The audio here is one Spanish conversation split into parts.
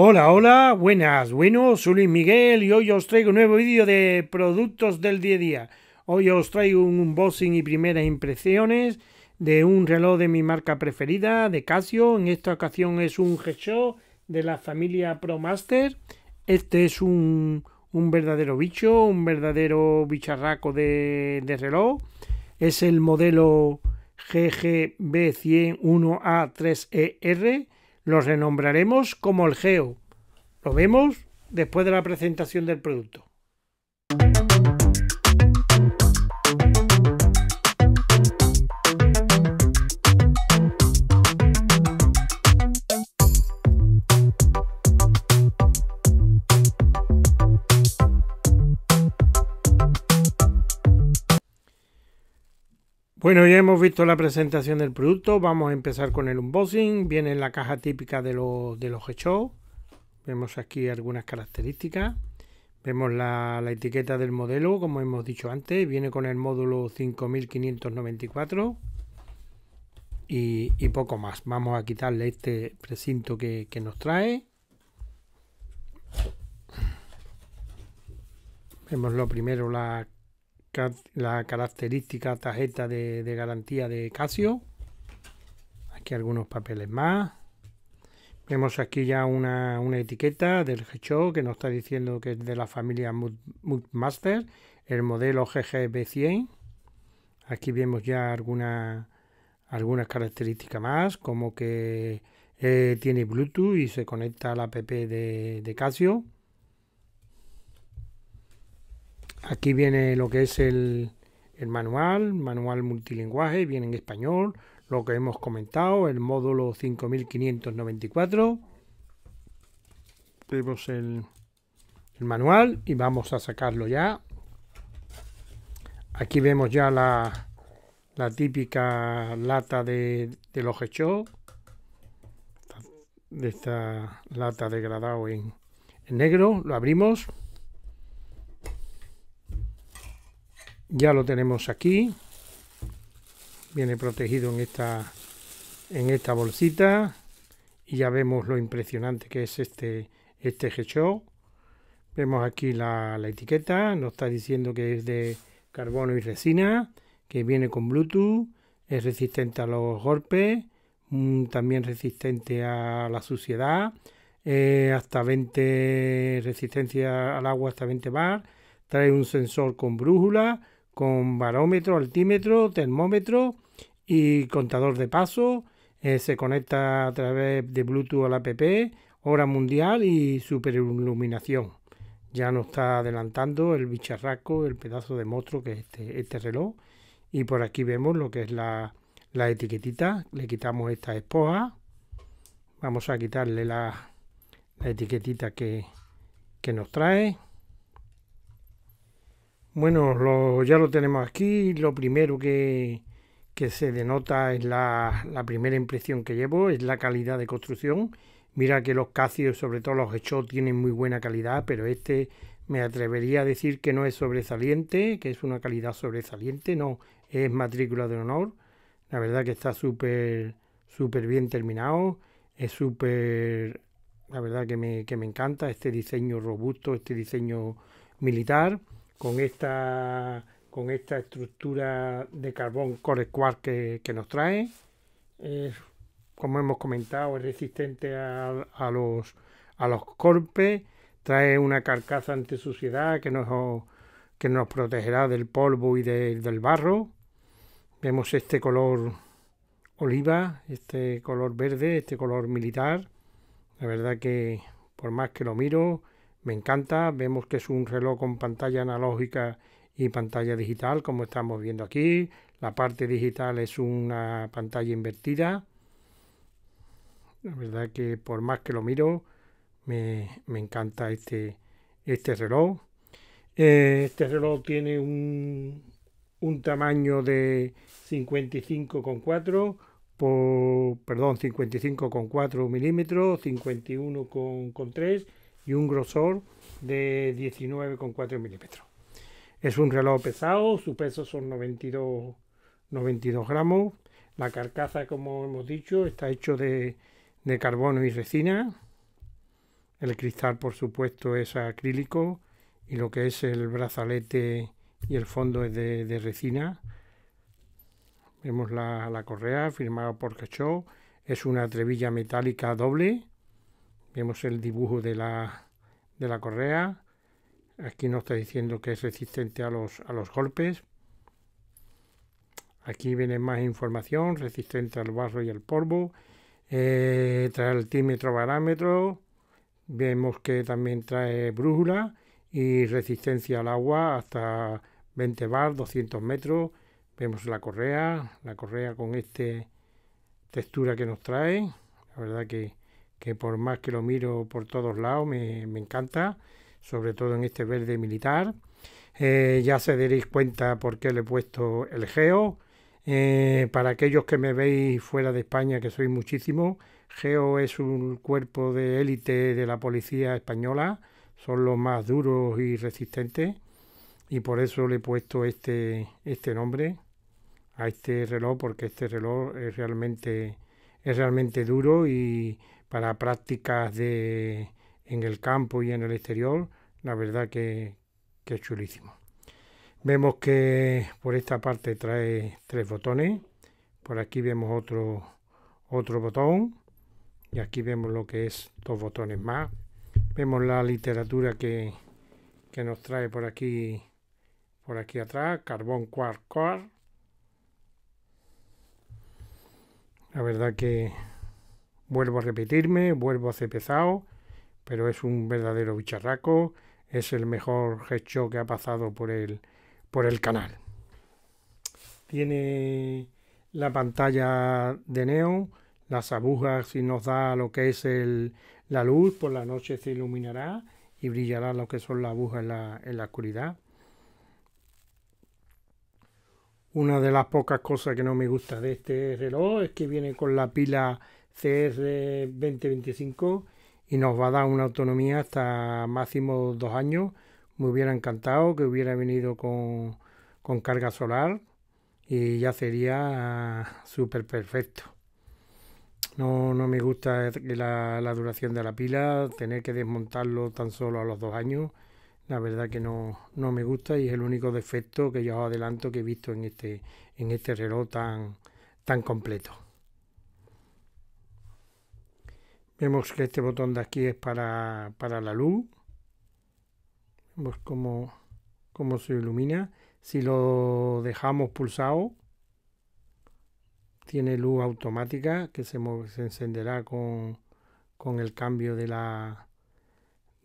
Hola, hola, buenas, bueno, soy Luis Miguel y hoy os traigo un nuevo vídeo de productos del día a día. Hoy os traigo un unboxing y primeras impresiones de un reloj de mi marca preferida, de Casio. En esta ocasión es un G-Shock de la familia ProMaster. Este es un, un, verdadero bicho, un verdadero bicharraco de reloj. Es el modelo GGB101A3ER, e los renombraremos como el GEO. Lo vemos después de la presentación del producto. Bueno, ya hemos visto la presentación del producto. Vamos a empezar con el unboxing. Viene en la caja típica de, los de los hecho Vemos aquí algunas características. Vemos la, etiqueta del modelo, como hemos dicho antes. Viene con el módulo 5594. Y, y poco más. Vamos a quitarle este precinto que, que nos trae. Vemos lo primero la la característica tarjeta de, garantía de Casio. Aquí algunos papeles más. Vemos aquí ya una, etiqueta del g que nos está diciendo que es de la familia master el modelo GGB100. Aquí vemos ya alguna, algunas características más, como que eh, tiene Bluetooth y se conecta a la app de Casio. Aquí viene lo que es el, manual, manual multilingüe, viene en español, lo que hemos comentado, el módulo 5594. Vemos el, manual y vamos a sacarlo ya. Aquí vemos ya la, típica lata de, de los de esta lata degradado en negro, lo abrimos. ya lo tenemos aquí viene protegido en esta en esta bolsita y ya vemos lo impresionante que es este este hecho vemos aquí la, etiqueta nos está diciendo que es de carbono y resina que viene con bluetooth es resistente a los golpes mm, también resistente a la suciedad eh, hasta 20 resistencia al agua hasta 20 bar trae un sensor con brújula con barómetro, altímetro, termómetro y contador de paso. Eh, se conecta a través de Bluetooth a la app, hora mundial y superiluminación. Ya nos está adelantando el bicharraco, el pedazo de monstruo que es este, este, reloj. Y por aquí vemos lo que es la, etiquetita. Le quitamos esta espoja. Vamos a quitarle la, etiquetita que nos trae. Bueno, ya lo tenemos aquí. Lo primero que, se denota es la, primera impresión que llevo, es la calidad de construcción. Mira que los Casio, sobre todo los Hechos, tienen muy buena calidad, pero este me atrevería a decir que no es sobresaliente, que es una calidad sobresaliente, no, es matrícula de honor. La verdad que está súper, súper bien terminado, es súper, la verdad que me encanta este diseño robusto, este diseño militar con esta, con esta estructura de carbón core quark que, nos trae. como hemos comentado, es resistente a, los, a los golpes. Trae una carcasa ante suciedad que nos, que nos protegerá del polvo y del barro. Vemos este color oliva, este color verde, este color militar. La verdad que por más que lo miro, me encanta. Vemos que es un reloj con pantalla analógica y pantalla digital, como estamos viendo aquí. La parte digital es una pantalla invertida. La verdad que por más que lo miro, me, encanta este, este reloj. Eh, este reloj tiene un, tamaño de 55,4 por, perdón, 55,4 milímetros, 51,3 y un grosor de 19,4 milímetros. Es un reloj pesado, su peso son 92, gramos. La carcasa, como hemos dicho, está hecho de, carbono y resina. El cristal, por supuesto, es acrílico y lo que es el brazalete y el fondo es de, resina. Vemos la, la correa firmada por Cachó. Es una trevilla metálica doble Vemos el dibujo de la, correa. Aquí nos está diciendo que es resistente a los, a los golpes. Aquí viene más información, resistente al barro y al polvo. Eh, trae altímetro barámetro. Vemos que también trae brújula y resistencia al agua hasta 20 bar, 200 metros. Vemos la correa, la correa con esta textura que nos trae. La verdad que que por más que lo miro por todos lados me, encanta, sobre todo en este verde militar. Eh, ya se daréis cuenta por qué le he puesto el geo. Eh, para aquellos que me veis fuera de España, que sois muchísimo, geo es un cuerpo de élite de la policía española, son los más duros y resistentes y por eso le he puesto este, este nombre a este reloj porque este reloj es realmente, es realmente duro y para prácticas de, en el campo y en el exterior, la verdad que, es chulísimo. Vemos que por esta parte trae tres botones, por aquí vemos otro, otro botón y aquí vemos lo que es dos botones más. Vemos la literatura que, nos trae por aquí por aquí atrás, carbón quark La verdad que Vuelvo a repetirme, vuelvo a ser pesado, pero es un verdadero bicharraco, es el mejor hecho que ha pasado por el, por el canal. Tiene la pantalla de neo, las agujas si nos da lo que es el, la luz, por la noche se iluminará y brillará lo que son las agujas en la, en la oscuridad. Una de las pocas cosas que no me gusta de este reloj es que viene con la pila CR 2025 y nos va a dar una autonomía hasta máximo dos años. Me hubiera encantado que hubiera venido con, carga solar y ya sería súper perfecto. No, me gusta la, duración de la pila, tener que desmontarlo tan solo a los dos años. La verdad que no, no me gusta y es el único defecto que yo os adelanto que he visto en este, en este reloj tan, tan completo. Vemos que este botón de aquí es para, la luz. Vemos cómo, se ilumina. Si lo dejamos pulsado, tiene luz automática que se, encenderá con, el cambio de la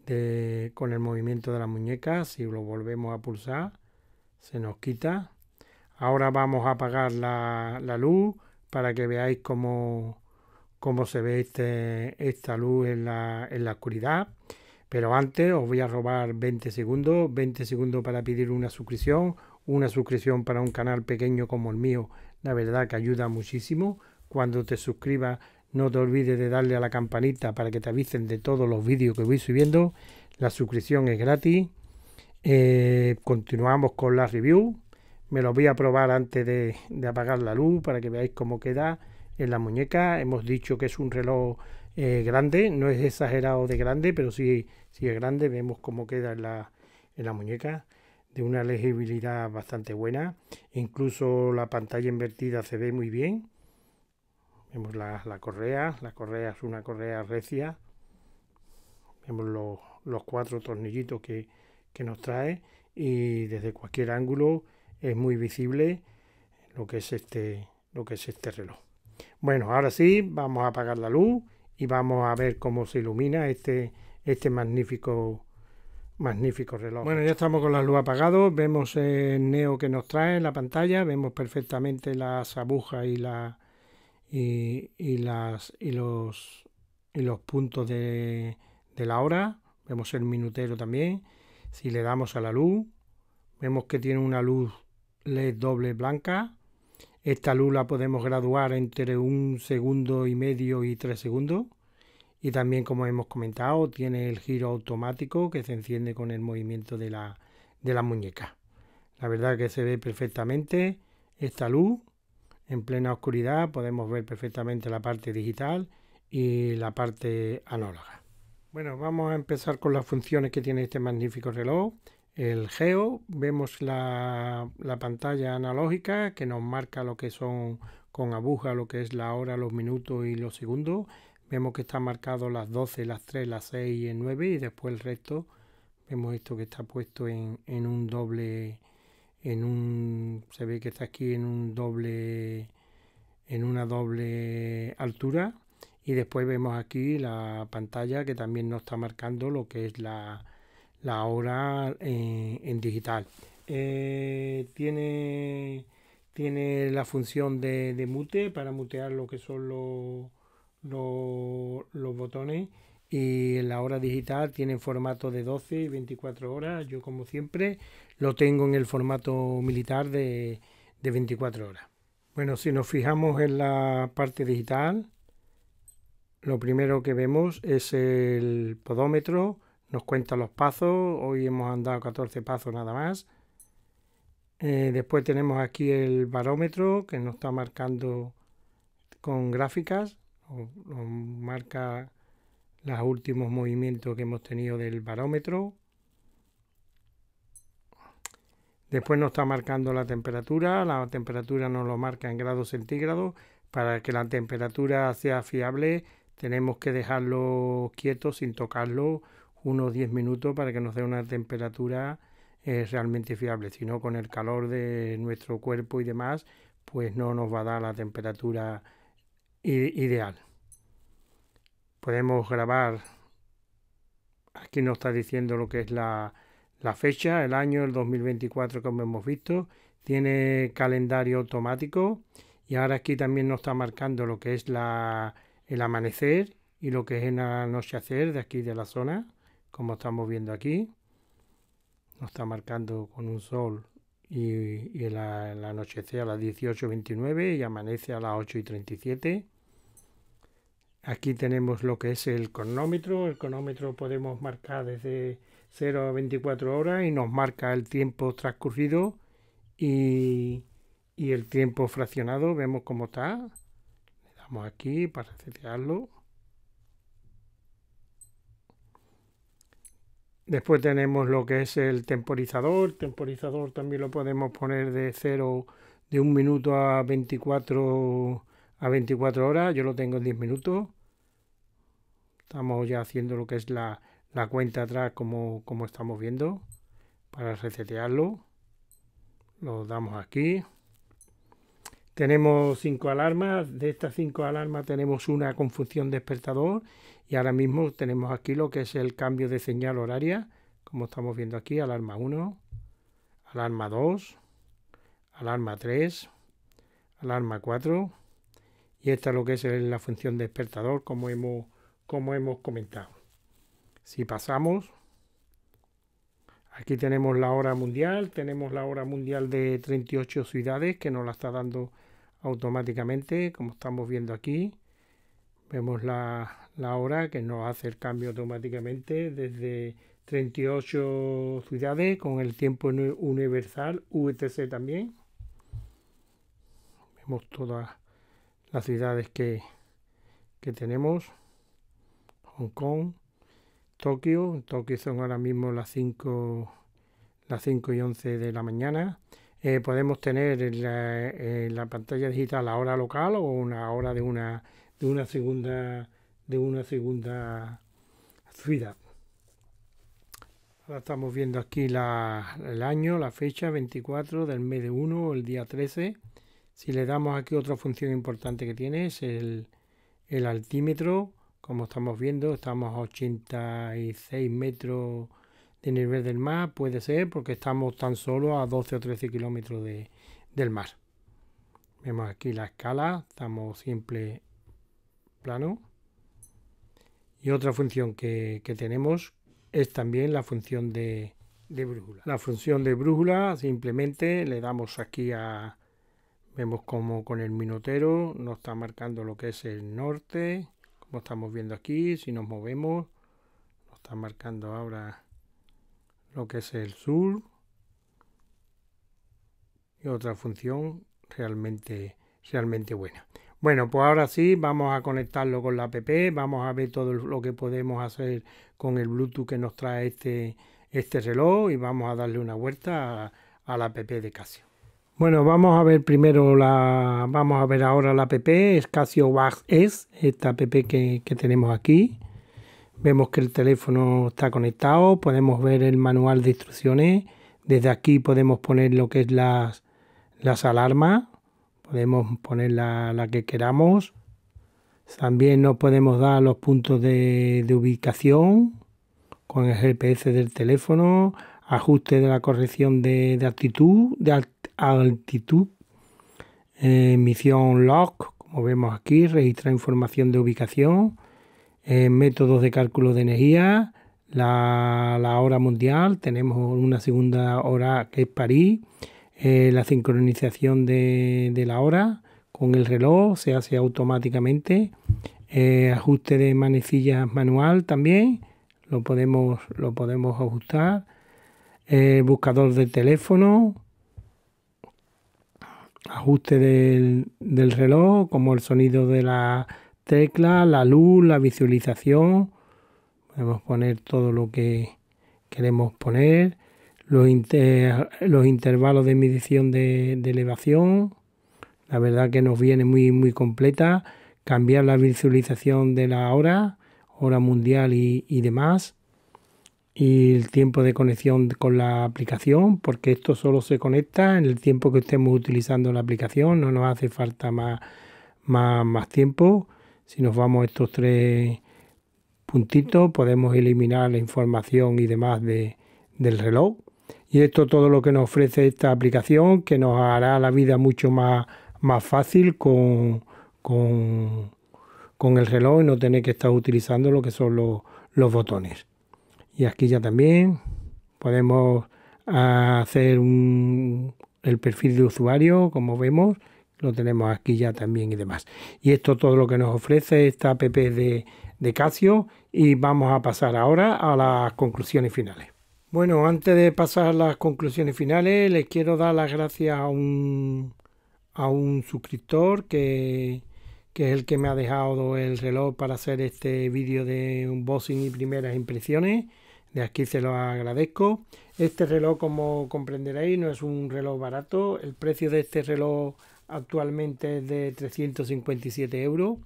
de, con el movimiento de la muñeca si lo volvemos a pulsar se nos quita ahora vamos a apagar la luz para que veáis cómo, cómo se ve este, esta luz en la, en la oscuridad. Pero antes os voy a robar 20 segundos, 20 segundos para pedir una suscripción, una suscripción para un canal pequeño como el mío, la verdad que ayuda muchísimo. Cuando te suscribas no te olvides de darle a la campanita para que te avisen de todos los vídeos que voy subiendo. La suscripción es gratis. Eh, continuamos con la review. Me lo voy a probar antes de, de apagar la luz para que veáis cómo queda en la muñeca. Hemos dicho que es un reloj eh, grande, no es exagerado de grande, pero sí, es grande. Vemos cómo queda en la, muñeca, de una legibilidad bastante buena. Incluso la pantalla invertida se ve muy bien. Vemos la, la correa, la correa es una correa recia. Vemos los, cuatro tornillitos que, que nos trae y desde cualquier ángulo es muy visible lo que es este, lo que es este reloj. Bueno, ahora sí, vamos a apagar la luz y vamos a ver cómo se ilumina este, este magnífico, magnífico reloj. Bueno, ya estamos con la luz apagada, vemos el neo que nos trae en la pantalla, vemos perfectamente las agujas y, las, y, los, los puntos de, de la hora, vemos el minutero también. Si le damos a la luz, vemos que tiene una luz LED doble blanca esta luz la podemos graduar entre un segundo y medio y tres segundos. Y también, como hemos comentado, tiene el giro automático que se enciende con el movimiento de la, muñeca. La verdad que se ve perfectamente esta luz. En plena oscuridad podemos ver perfectamente la parte digital y la parte análoga. Bueno, vamos a empezar con las funciones que tiene este magnífico reloj el geo, vemos la, pantalla analógica que nos marca lo que son con aguja, lo que es la hora, los minutos y los segundos. Vemos que está marcado las 12, las 3, las 6 y el 9 y después el resto. Vemos esto que está puesto en, en un doble, en un, se ve que está aquí en un doble, en una doble altura. Y después vemos aquí la pantalla que también nos está marcando lo que es la, la hora eh, en, digital. Eh, tiene, la función de, mute para mutear lo que son los, botones y la hora digital tiene formato de 12 y 24 horas. Yo como siempre lo tengo en el formato militar de, de 24 horas. Bueno, si nos fijamos en la parte digital, lo primero que vemos es el podómetro, nos cuenta los pasos. Hoy hemos andado 14 pasos nada más. Eh, después tenemos aquí el barómetro que nos está marcando con gráficas. Nos marca los últimos movimientos que hemos tenido del barómetro. Después nos está marcando la temperatura. La temperatura nos lo marca en grados centígrados. Para que la temperatura sea fiable tenemos que dejarlo quieto sin tocarlo unos 10 minutos para que nos dé una temperatura eh, realmente fiable, si no con el calor de nuestro cuerpo y demás, pues no nos va a dar la temperatura ideal. Podemos grabar, aquí nos está diciendo lo que es la, fecha, el año, el 2024 como hemos visto, tiene calendario automático y ahora aquí también nos está marcando lo que es el amanecer y lo que es el anochecer de aquí de la zona como estamos viendo aquí. Nos está marcando con un sol y, la, a las 18.29 y amanece a las 8.37. Aquí tenemos lo que es el cronómetro. El cronómetro podemos marcar desde 0 a 24 horas y nos marca el tiempo transcurrido y, el tiempo fraccionado. Vemos cómo está. Le damos aquí para setearlo. Después tenemos lo que es el temporizador. Temporizador también lo podemos poner de 0, de 1 minuto a 24, a 24 horas. Yo lo tengo en 10 minutos. Estamos ya haciendo lo que es la, cuenta atrás como, como estamos viendo para resetearlo. Lo damos aquí. Tenemos cinco alarmas, de estas cinco alarmas tenemos una con función despertador y ahora mismo tenemos aquí lo que es el cambio de señal horaria, como estamos viendo aquí, alarma 1, alarma 2, alarma 3, alarma 4 y esta es lo que es la función despertador como hemos, como hemos comentado. Si pasamos, aquí tenemos la hora mundial, tenemos la hora mundial de 38 ciudades que nos la está dando automáticamente, como estamos viendo aquí. Vemos la, hora que nos hace el cambio automáticamente desde 38 ciudades con el tiempo universal UTC e también. Vemos todas las ciudades que, que tenemos. Hong Kong, Tokio. Tokio son ahora mismo las 5, las 5 y 11 de la mañana. Eh, podemos tener en la, pantalla digital la hora local o una hora de una, de una segunda de una segunda ciudad. Ahora estamos viendo aquí la, el año, la fecha 24 del mes de 1, el día 13. Si le damos aquí otra función importante que tiene es el, el altímetro. Como estamos viendo, estamos a 86 metros de nivel del mar, puede ser porque estamos tan solo a 12 o 13 kilómetros del mar. Vemos aquí la escala, estamos simple plano. Y otra función que, tenemos es también la función de, de, brújula. La función de brújula simplemente le damos aquí a... Vemos como con el minutero nos está marcando lo que es el norte, como estamos viendo aquí, si nos movemos, nos está marcando ahora lo que es el sur y otra función realmente, realmente buena. Bueno, pues ahora sí, vamos a conectarlo con la app, vamos a ver todo lo que podemos hacer con el Bluetooth que nos trae este, este reloj y vamos a darle una vuelta a, la app de Casio. Bueno, vamos a ver primero la. Vamos a ver ahora la app. Es Casio watch es esta app que tenemos aquí. Vemos que el teléfono está conectado, podemos ver el manual de instrucciones. Desde aquí podemos poner lo que es las, las alarmas, podemos poner la, que queramos. También nos podemos dar los puntos de, ubicación con el GPS del teléfono, ajuste de la corrección de, de altitud, de altitud, eh, misión lock como vemos aquí, registrar información de ubicación, eh, métodos de cálculo de energía, la, hora mundial, tenemos una segunda hora que es París, eh, la sincronización de, la hora con el reloj se hace automáticamente, eh, ajuste de manecillas manual también, lo podemos, lo podemos ajustar, buscador de teléfono, ajuste del reloj, como el sonido de la Tecla, la luz, la visualización. Podemos poner todo lo que queremos poner. Los, los intervalos de medición de, elevación. La verdad que nos viene muy, muy completa. Cambiar la visualización de la hora, hora mundial y, demás. Y el tiempo de conexión con la aplicación, porque esto solo se conecta en el tiempo que estemos utilizando la aplicación. No nos hace falta más, más tiempo si nos vamos a estos tres puntitos, podemos eliminar la información y demás de, del reloj. Y esto todo lo que nos ofrece esta aplicación, que nos hará la vida mucho más, fácil con, el reloj y no tener que estar utilizando lo que son los, botones. Y aquí ya también podemos hacer el perfil de usuario, como vemos, lo tenemos aquí ya también y demás. Y esto es todo lo que nos ofrece esta app de, de Casio y vamos a pasar ahora a las conclusiones finales. Bueno, antes de pasar a las conclusiones finales, les quiero dar las gracias a un, a un suscriptor que, que es el que me ha dejado el reloj para hacer este vídeo de unboxing y primeras impresiones. De aquí se lo agradezco. Este reloj, como comprenderéis, no es un reloj barato. El precio de este reloj actualmente es de 357 euros.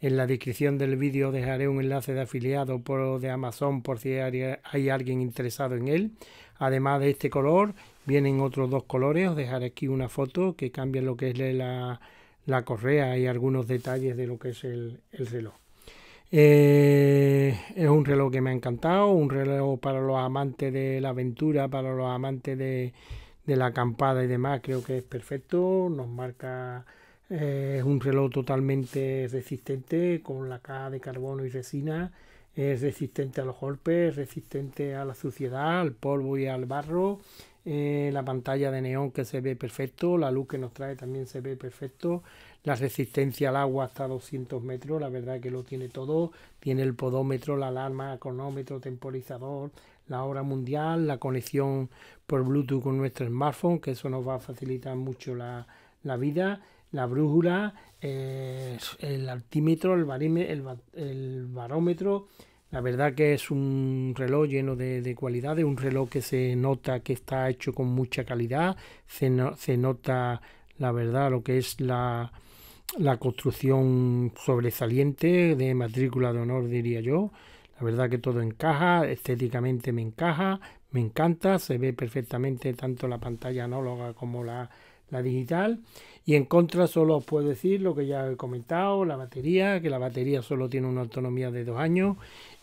En la descripción del vídeo dejaré un enlace de afiliado por, de Amazon por si hay, alguien interesado en él. Además de este color, vienen otros dos colores. Os dejaré aquí una foto que cambia lo que es la, correa y algunos detalles de lo que es el, reloj. Eh, es un reloj que me ha encantado, un reloj para los amantes de la aventura, para los amantes de, de la acampada y demás, creo que es perfecto, nos marca, eh, es un reloj totalmente resistente con la caja de carbono y resina, es resistente a los golpes, resistente a la suciedad, al polvo y al barro, eh, la pantalla de neón que se ve perfecto, la luz que nos trae también se ve perfecto, la resistencia al agua hasta 200 metros, la verdad que lo tiene todo, tiene el podómetro, la alarma, cronómetro, temporizador, la hora mundial, la conexión por Bluetooth con nuestro smartphone, que eso nos va a facilitar mucho la, vida, la brújula, eh, el altímetro, el, barómetro. La verdad que es un reloj lleno de, de, cualidades, un reloj que se nota que está hecho con mucha calidad, se, nota la verdad lo que es la construcción sobresaliente de matrícula de honor, diría yo. La verdad que todo encaja, estéticamente me encaja, me encanta, se ve perfectamente tanto la pantalla análoga como la, digital. Y en contra solo os puedo decir lo que ya he comentado, la batería, que la batería solo tiene una autonomía de dos años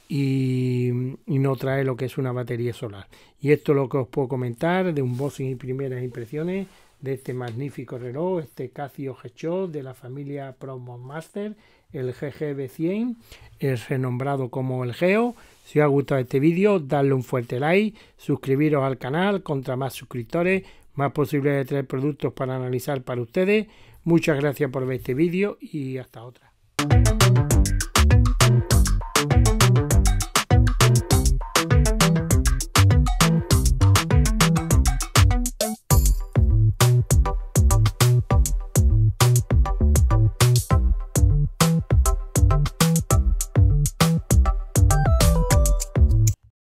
y, no trae lo que es una batería solar. Y esto es lo que os puedo comentar de un boxing y primeras impresiones de este magnífico reloj, este Casio G-Shock de la familia Promo Master, el GGB100, es renombrado como el Geo. Si os ha gustado este vídeo, dadle un fuerte like, suscribiros al canal, contra más suscriptores, más posibilidades de traer productos para analizar para ustedes. Muchas gracias por ver este vídeo y hasta otra.